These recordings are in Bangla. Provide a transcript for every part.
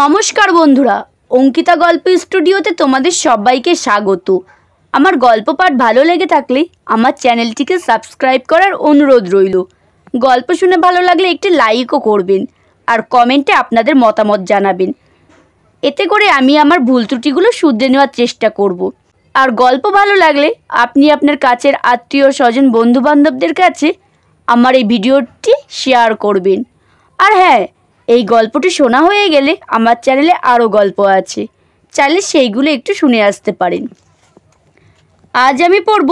নমস্কার বন্ধুরা অঙ্কিতা গল্প স্টুডিওতে তোমাদের সবাইকে স্বাগত আমার গল্প পাঠ ভালো লেগে থাকলে আমার চ্যানেলটিকে সাবস্ক্রাইব করার অনুরোধ রইল গল্প শুনে ভালো লাগলে একটি লাইকও করবেন আর কমেন্টে আপনাদের মতামত জানাবেন এতে করে আমি আমার ভুল ত্রুটিগুলো শুধরে নেওয়ার চেষ্টা করব। আর গল্প ভালো লাগলে আপনি আপনার কাছের আত্মীয় স্বজন বন্ধুবান্ধবদের কাছে আমার এই ভিডিওটি শেয়ার করবেন আর হ্যাঁ এই গল্পটি শোনা হয়ে গেলে আমার চ্যানেলে আরও গল্প আছে চাইলে সেইগুলো একটু শুনে আসতে পারেন আজ আমি পড়ব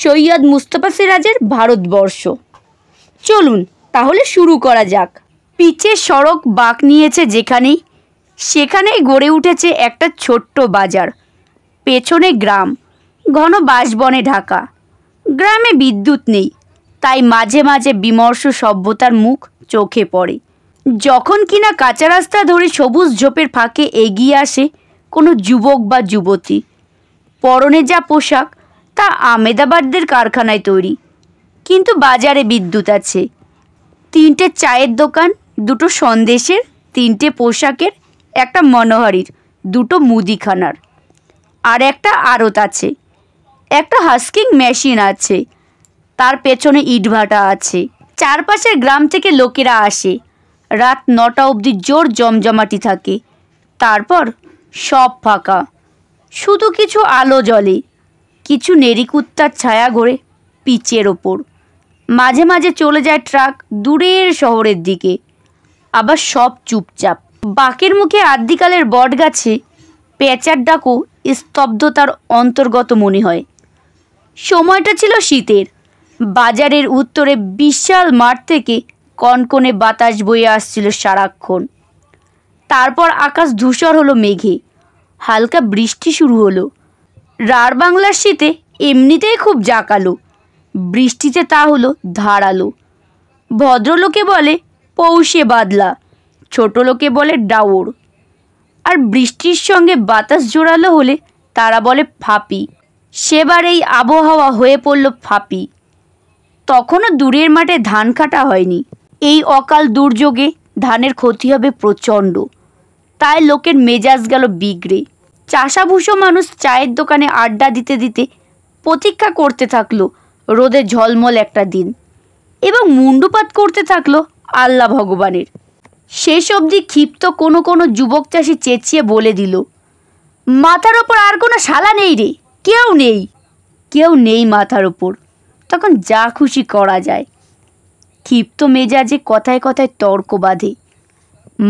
সৈয়দ মুস্তফা সিরাজের ভারতবর্ষ চলুন তাহলে শুরু করা যাক পিচে সড়ক বাঁক নিয়েছে যেখানেই সেখানেই গড়ে উঠেছে একটা ছোট্ট বাজার পেছনে গ্রাম ঘন বাঁশবনে ঢাকা গ্রামে বিদ্যুৎ নেই তাই মাঝে মাঝে বিমর্ষ সভ্যতার মুখ চোখে পড়ে যখন কিনা কাঁচা রাস্তা ধরে সবুজ ঝোপের ফাঁকে এগিয়ে আসে কোনো যুবক বা যুবতী পরনে যা পোশাক তা আমেদাবাদদের কারখানায় তৈরি কিন্তু বাজারে বিদ্যুৎ আছে তিনটে চায়ের দোকান দুটো সন্দেশের তিনটে পোশাকের একটা মনোহারির দুটো মুদিখানার আর একটা আড়ত আছে একটা হাস্কিং মেশিন আছে তার পেছনে ইটভাটা আছে চারপাশের গ্রাম থেকে লোকেরা আসে রাত নটা অবধি জোর জমজমাটি থাকে তারপর সব ফাঁকা শুধু কিছু আলো জলে কিছু নেরিকুত্তার ছায়া ঘোরে পিচের ওপর মাঝে মাঝে চলে যায় ট্রাক দূরের শহরের দিকে আবার সব চুপচাপ বাকের মুখে আদ্যিকালের বট গাছে পেঁচার ডাকও স্তব্ধতার অন্তর্গত মনে হয় সময়টা ছিল শীতের বাজারের উত্তরে বিশাল মাঠ থেকে কনকনে বাতাস বয়ে আসছিল সারাক্ষণ তারপর আকাশ ধূসর হলো মেঘে হালকা বৃষ্টি শুরু হলো রার বাংলার শীতে এমনিতেই খুব জাকালো বৃষ্টিতে তা হলো ধারালো ভদ্রলোকে বলে পৌষে বাদলা ছোট লোকে বলে ডাওর আর বৃষ্টির সঙ্গে বাতাস জোরালো হলে তারা বলে ফাঁপি সেবার এই আবহাওয়া হয়ে পড়ল ফাঁপি তখনও দূরের মাঠে ধান কাটা হয়নি এই অকাল দুর্যোগে ধানের ক্ষতি হবে প্রচণ্ড তাই লোকের মেজাজ গেল বিগড়ে চাষাভুষো মানুষ চায়ের দোকানে আড্ডা দিতে দিতে প্রতীক্ষা করতে থাকলো রোদে ঝলমল একটা দিন এবং মুন্ডুপাত করতে থাকলো আল্লাহ ভগবানের শেষ অবধি ক্ষিপ্ত কোনো কোনো যুবক চাষি চেঁচিয়ে বলে দিল মাথার ওপর আর কোনো শালা নেই রে কেউ নেই কেউ নেই মাথার ওপর তখন যা খুশি করা যায় ক্ষিপ্ত মেজাজে কথায় কথায় তর্ক বাঁধে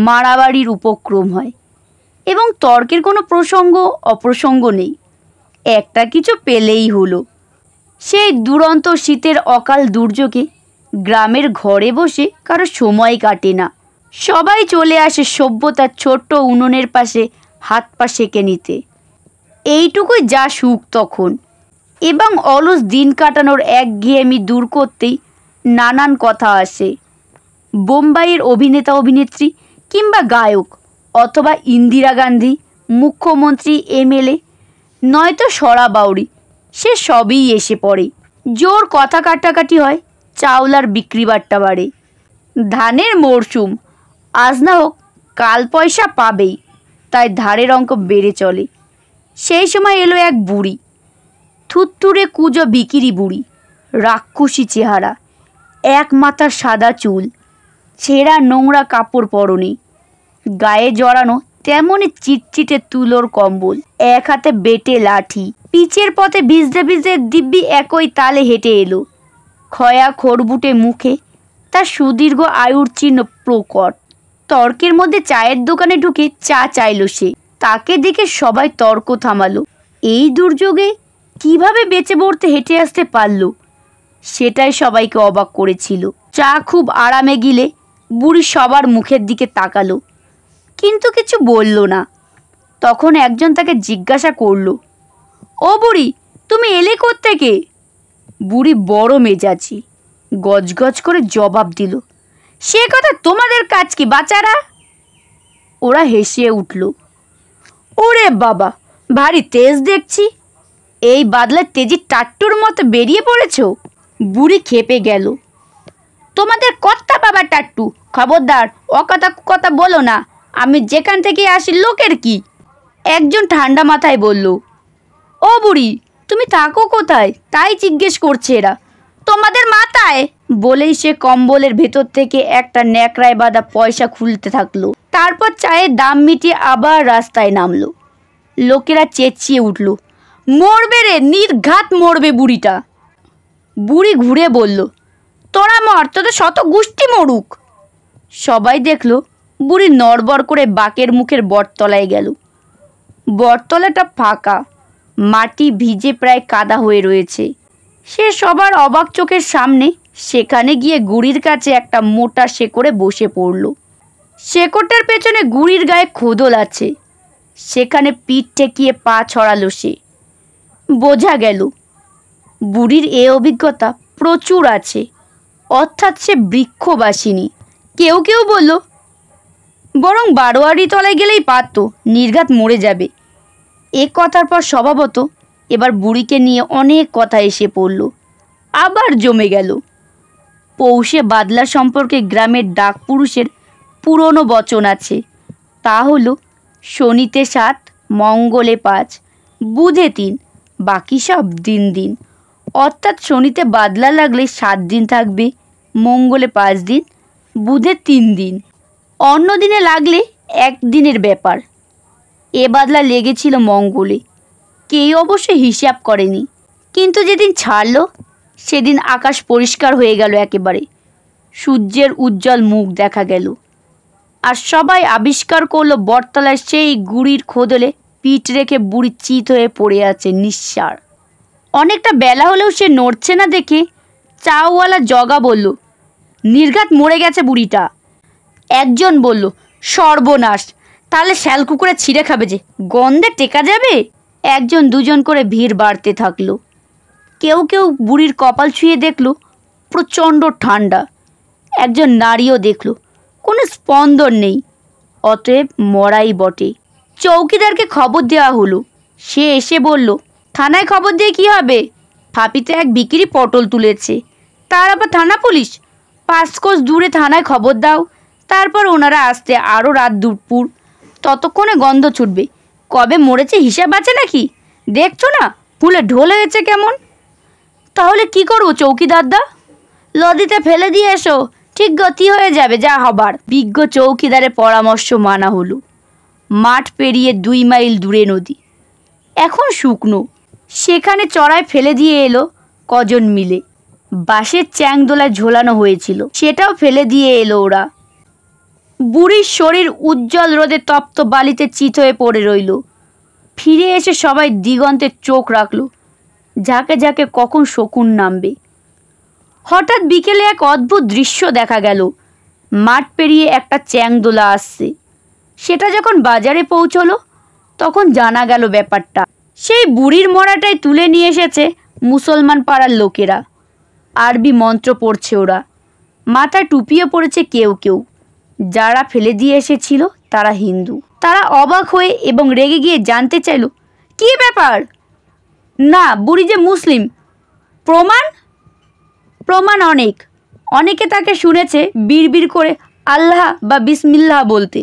মারাবাড়ির উপক্রম হয় এবং তর্কের কোনো প্রসঙ্গ অপ্রসঙ্গ নেই একটা কিছু পেলেই হলো সেই দুরন্ত শীতের অকাল দুর্যোগে গ্রামের ঘরে বসে কারো সময় কাটে না সবাই চলে আসে সভ্যতার ছোট্ট উনুনের পাশে হাত পা সেঁকে নিতে এইটুকুই যা সুখ তখন এবং অলস দিন কাটানোর একঘেয়েমি দূর করতেই নানান কথা আসে বোম্বাইয়ের অভিনেতা অভিনেত্রী কিংবা গায়ক অথবা ইন্দিরা গান্ধী মুখ্যমন্ত্রী এমএলএ নয়তো সরা বাউরি সে সবই এসে পড়ে জোর কথা কাটাকাটি হয় চাওলার বিক্রি বার্তা বাড়ে ধানের মরশুম আজ না হোক কাল পয়সা পাবেই তাই ধারের অঙ্ক বেড়ে চলে সেই সময় এলো এক বুড়ি থুত্তুরে কুজো বিকিরি বুড়ি রাক্ষসী চেহারা এক মাথার সাদা চুল ছেঁড়া নোংরা কাপড় পরনে গায়ে জড়ানো তেমনই চিটচিটে তুলোর কম্বল এক হাতে বেটে লাঠি পিচের পথে ভিজতে ভিজতে দিব্যি একই তালে হেঁটে এলো খয়া খড়বুটে মুখে তার সুদীর্ঘ আয়ুর চিহ্ন প্রকট তর্কের মধ্যে চায়ের দোকানে ঢুকে চা চাইল সে তাকে দেখে সবাই তর্ক থামালো এই দুর্যোগে কিভাবে বেঁচে পড়তে হেঁটে আসতে পারলো সেটাই সবাইকে অবাক করেছিল চা খুব আরামে গিলে বুড়ি সবার মুখের দিকে তাকালো কিন্তু কিছু বলল না তখন একজন তাকে জিজ্ঞাসা করল ও বুড়ি তুমি এলে থেকে বুড়ি বড় মেজাজি গজগজ করে জবাব দিল সে কথা তোমাদের কাজ কি বাচারা ওরা হেসে উঠল ওরে বাবা ভারী তেজ দেখছি এই বাদলার তেজি টাট্টুর মতো বেরিয়ে পড়েছো বুড়ি খেপে গেল তোমাদের কর্তা বাবা টাট্টু খবরদার অকথা কথা বলো না আমি যেখান থেকে আসি লোকের কি একজন ঠান্ডা মাথায় বলল ও বুড়ি তুমি থাকো কোথায় তাই জিজ্ঞেস করছে এরা তোমাদের মাথায় বলেই সে কম্বলের ভেতর থেকে একটা ন্যাকড়ায় বাঁধা পয়সা খুলতে থাকলো তারপর চায়ের দাম মিটিয়ে আবার রাস্তায় নামলো লোকেরা চেঁচিয়ে উঠল মরবে রে নির্ঘাত মরবে বুড়িটা বুড়ি ঘুরে বলল তোরা মর তোদের শত গুষ্টি মরুক সবাই দেখল বুড়ি নড়বড় করে বাকের মুখের বটতলায় গেল বটতলাটা ফাঁকা মাটি ভিজে প্রায় কাদা হয়ে রয়েছে সে সবার অবাক চোখের সামনে সেখানে গিয়ে গুড়ির কাছে একটা মোটা শেকড়ে বসে পড়ল শেকড়টার পেছনে গুড়ির গায়ে খোদল আছে সেখানে পিঠ ঠেকিয়ে পা ছড়ালো সে বোঝা গেল বুড়ির এ অভিজ্ঞতা প্রচুর আছে অর্থাৎ সে বৃক্ষবাসিনী কেউ কেউ বলল বরং বারোয়ারি তলায় গেলেই পারত নির্ঘাত মরে যাবে এ কথার পর স্বভাবত এবার বুড়িকে নিয়ে অনেক কথা এসে পড়ল আবার জমে গেল পৌষে বাদলা সম্পর্কে গ্রামের ডাক পুরুষের পুরনো বচন আছে তা হলো শনিতে সাত মঙ্গলে পাঁচ বুধে তিন বাকি সব দিন দিন অর্থাৎ শনিতে বাদলা লাগলে সাত দিন থাকবে মঙ্গলে পাঁচ দিন বুধে তিন দিন অন্য দিনে লাগলে একদিনের ব্যাপার এ বাদলা লেগেছিল মঙ্গলে কেউ অবশ্য হিসাব করেনি কিন্তু যেদিন ছাড়ল সেদিন আকাশ পরিষ্কার হয়ে গেল একেবারে সূর্যের উজ্জ্বল মুখ দেখা গেল আর সবাই আবিষ্কার করলো বটতলায় সেই গুড়ির খোদলে পিঠ রেখে বুড়ি চিত হয়ে পড়ে আছে নিঃসার অনেকটা বেলা হলেও সে নড়ছে না দেখে চাওয়ালা জগা বলল নির্ঘাত মরে গেছে বুড়িটা একজন বলল সর্বনাশ তাহলে শ্যাল কুকুরে ছিঁড়ে খাবে যে গন্ধে টেকা যাবে একজন দুজন করে ভিড় বাড়তে থাকলো কেউ কেউ বুড়ির কপাল ছুঁয়ে দেখল প্রচণ্ড ঠান্ডা একজন নারীও দেখল কোনো স্পন্দন নেই অতএব মরাই বটে চৌকিদারকে খবর দেওয়া হলো সে এসে বলল থানায় খবর দিয়ে কি হবে ফাঁপিতে এক বিক্রি পটল তুলেছে তার আবার থানা পুলিশ পাঁচ কোচ দূরে থানায় খবর দাও তারপর ওনারা আসতে আরও রাত দুপুর ততক্ষণে গন্ধ ছুটবে কবে মরেছে হিসাব আছে নাকি দেখছো না ফুলে ঢোল হয়েছে কেমন তাহলে কি করবো চৌকিদারদা লদিতে ফেলে দিয়ে এসো ঠিক গতি হয়ে যাবে যা হবার বিজ্ঞ চৌকিদারের পরামর্শ মানা হলো মাঠ পেরিয়ে দুই মাইল দূরে নদী এখন শুকনো সেখানে চড়ায় ফেলে দিয়ে এলো কজন মিলে বাঁশের চ্যাংদোলায় ঝোলানো হয়েছিল সেটাও ফেলে দিয়ে এলো ওরা বুড়ির শরীর উজ্জ্বল রোদে তপ্ত বালিতে চিত হয়ে পড়ে রইল ফিরে এসে সবাই দিগন্তের চোখ রাখল যাকে যাকে কখন শকুন নামবে হঠাৎ বিকেলে এক অদ্ভুত দৃশ্য দেখা গেল মাঠ পেরিয়ে একটা চ্যাংদোলা আসছে সেটা যখন বাজারে পৌঁছলো তখন জানা গেল ব্যাপারটা সেই বুড়ির মরাটাই তুলে নিয়ে এসেছে মুসলমান পাড়ার লোকেরা আরবি মন্ত্র পড়ছে ওরা মাথা টুপিয়ে পড়েছে কেউ কেউ যারা ফেলে দিয়ে এসেছিল তারা হিন্দু তারা অবাক হয়ে এবং রেগে গিয়ে জানতে চাইল কি ব্যাপার না বুড়ি যে মুসলিম প্রমাণ প্রমাণ অনেক অনেকে তাকে শুনেছে বিড়বিড় করে আল্লাহ বা বিসমিল্লাহ বলতে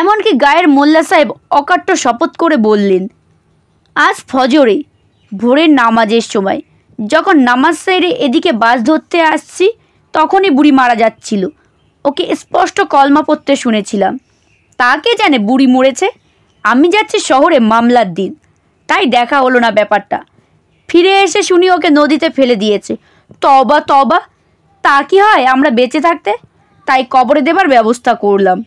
এমনকি গায়ের মোল্লা সাহেব অকাট্য শপথ করে বললেন আজ ফজরে ভোরের নামাজের সময় যখন নামাজ সেরে এদিকে বাস ধরতে আসছি তখনই বুড়ি মারা যাচ্ছিল ওকে স্পষ্ট কলমা পড়তে শুনেছিলাম তাকে জানে বুড়ি মরেছে আমি যাচ্ছি শহরে মামলার দিন তাই দেখা হলো না ব্যাপারটা ফিরে এসে শুনি ওকে নদীতে ফেলে দিয়েছে তবা তবা তা কি হয় আমরা বেঁচে থাকতে তাই কবরে দেবার ব্যবস্থা করলাম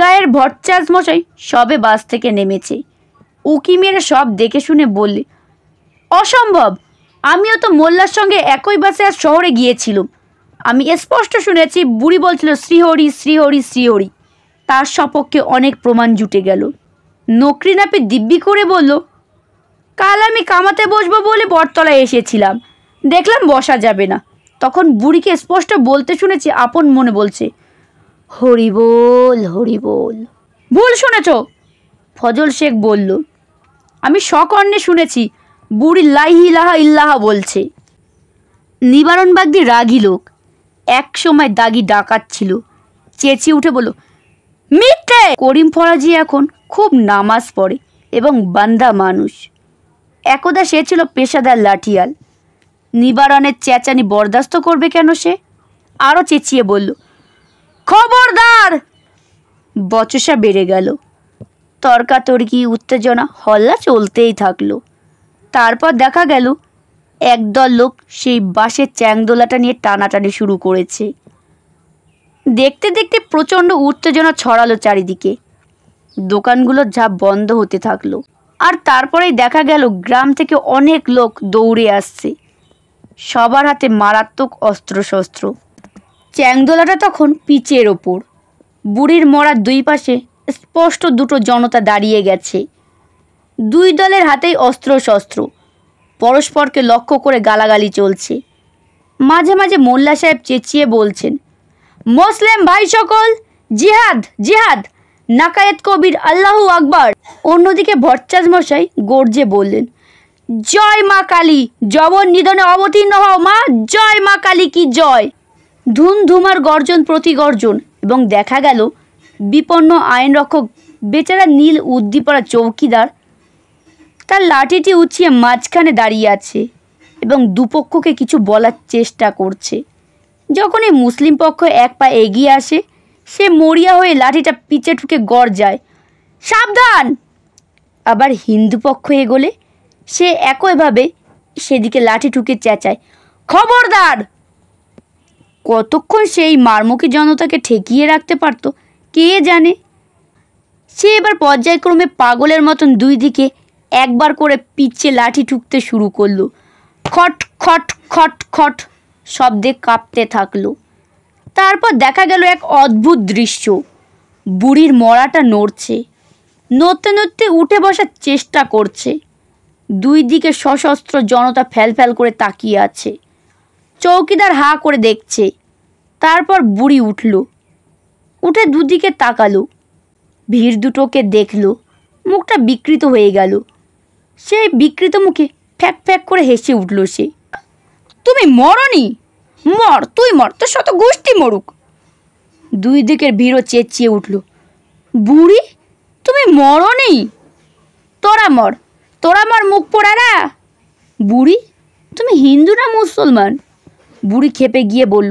গায়ের ভট্টাচ মশাই সবে বাস থেকে নেমেছে উকি মেরে সব দেখে শুনে বললে অসম্ভব আমিও তো মোল্লার সঙ্গে একই বাসে আর শহরে গিয়েছিলাম আমি স্পষ্ট শুনেছি বুড়ি বলছিল শ্রীহরি শ্রীহরি শ্রীহরি তার সপক্ষে অনেক প্রমাণ জুটে গেল নকরি নাপি দিব্যি করে বলল কাল আমি কামাতে বসবো বলে বটতলায় এসেছিলাম দেখলাম বসা যাবে না তখন বুড়িকে স্পষ্ট বলতে শুনেছি আপন মনে বলছে হরি বল হরি বল ভুল শুনেছ ফজল শেখ বলল আমি সকর্ণে শুনেছি বুড়ি লাহি লাহা ইল্লাহা বলছে নিবারণ বাগদি রাগি লোক এক সময় দাগি ডাকাত ছিল চেঁচিয়ে উঠে বলো মিথ্যে করিম ফরাজি এখন খুব নামাজ পড়ে এবং বান্দা মানুষ একদা সে ছিল পেশাদার লাঠিয়াল নিবারণের চেঁচানি বরদাস্ত করবে কেন সে আরও চেঁচিয়ে বলল খবরদার বচসা বেড়ে গেল তর্কাতর্কি উত্তেজনা হল্লা চলতেই থাকলো তারপর দেখা গেল একদল লোক সেই বাঁশের চ্যাংদোলাটা নিয়ে টানাটানি শুরু করেছে দেখতে দেখতে প্রচণ্ড উত্তেজনা ছড়ালো চারিদিকে দোকানগুলোর ঝাঁপ বন্ধ হতে থাকলো আর তারপরেই দেখা গেল গ্রাম থেকে অনেক লোক দৌড়ে আসছে সবার হাতে মারাত্মক অস্ত্রশস্ত্র চ্যাংদোলাটা তখন পিচের ওপর বুড়ির মরার দুই পাশে স্পষ্ট দুটো জনতা দাঁড়িয়ে গেছে দুই দলের হাতেই অস্ত্রশস্ত্র পরস্পরকে লক্ষ্য করে গালাগালি চলছে মাঝে মাঝে মোল্লা সাহেব চেঁচিয়ে বলছেন মুসলিম ভাই সকল জিহাদ জিহাদ নাকায়েত কবির আল্লাহু আকবর অন্যদিকে ভট্টাজ মশাই গর্জে বললেন জয় মা কালী জবন নিধনে অবতীর্ণ হও মা জয় মা কালী কি জয় ধুমধুমার গর্জন প্রতি গর্জন এবং দেখা গেল বিপন্ন আইনরক্ষক বেচারা নীল উদ্দীপরা চৌকিদার তার লাঠিটি উঁচিয়ে মাঝখানে দাঁড়িয়ে আছে এবং দুপক্ষকে কিছু বলার চেষ্টা করছে যখন এই মুসলিম পক্ষ এক পা এগিয়ে আসে সে মরিয়া হয়ে লাঠিটা পিচে ঠুকে গড় যায় সাবধান আবার হিন্দু পক্ষ এগোলে সে একইভাবে সেদিকে লাঠি ঠুকে চেঁচায় খবরদার কতক্ষণ সেই মারমুখী জনতাকে ঠেকিয়ে রাখতে পারতো কে জানে সে এবার পর্যায়ক্রমে পাগলের মতন দুই দিকে একবার করে পিচ্ছে লাঠি ঠুকতে শুরু করলো খট খট খট খট শব্দে কাঁপতে থাকল তারপর দেখা গেল এক অদ্ভুত দৃশ্য বুড়ির মরাটা নড়ছে নড়তে নড়তে উঠে বসার চেষ্টা করছে দুই দিকে সশস্ত্র জনতা ফ্যালফ্যাল করে তাকিয়ে আছে চৌকিদার হা করে দেখছে তারপর বুড়ি উঠল উঠে দুদিকে তাকালো ভিড় দুটোকে দেখলো মুখটা বিকৃত হয়ে গেল সেই বিকৃত মুখে ফ্যাক ফ্যাক করে হেসে উঠল সে তুমি মরনি মর তুই মর তোর শত গোষ্ঠী মরুক দুই দিকের ভিড়ও চেঁচিয়ে উঠল বুড়ি তুমি মরনি তোরা মর তোরা মর মুখ পোড়ারা বুড়ি তুমি হিন্দু না মুসলমান বুড়ি খেপে গিয়ে বলল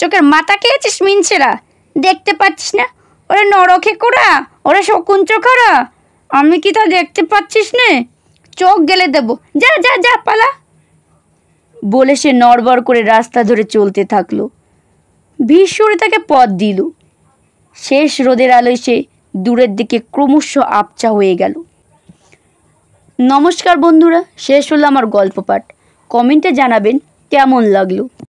চোখের মাথা খেয়েছিস মিনছেরা দেখতে পাচ্ছিস না ওরা নরখে করা ওরা শকুঞ্চ করা আমি কি তা দেখতে পাচ্ছিস নে চোখ গেলে দেব যা যা যা পালা বলে সে নড়বড় করে রাস্তা ধরে চলতে থাকলো ভীষ্মরে তাকে পথ দিল শেষ রোদের আলোয় সে দূরের দিকে ক্রমশ আপচা হয়ে গেল নমস্কার বন্ধুরা শেষ হলো আমার গল্প পাঠ কমেন্টে জানাবেন কেমন লাগলো